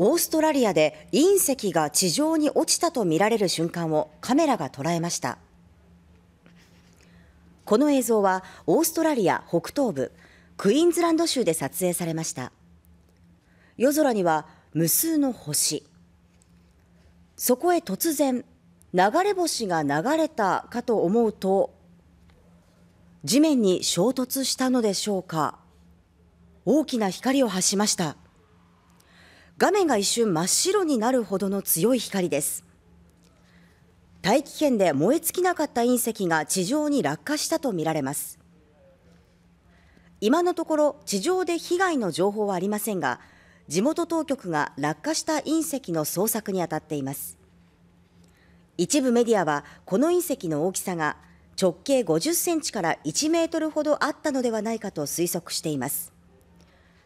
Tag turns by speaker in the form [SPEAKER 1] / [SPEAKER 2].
[SPEAKER 1] オーストラリアで隕石が地上に落ちたとみられる瞬間をカメラが捉えましたこの映像はオーストラリア北東部クイーンズランド州で撮影されました夜空には無数の星そこへ突然流れ星が流れたかと思うと地面に衝突したのでしょうか大きな光を発しました画面が一瞬真っ白になるほどの強い光です大気圏で燃え尽きなかった隕石が地上に落下したとみられます今のところ地上で被害の情報はありませんが地元当局が落下した隕石の捜索に当たっています一部メディアはこの隕石の大きさが直径50センチから1メートルほどあったのではないかと推測しています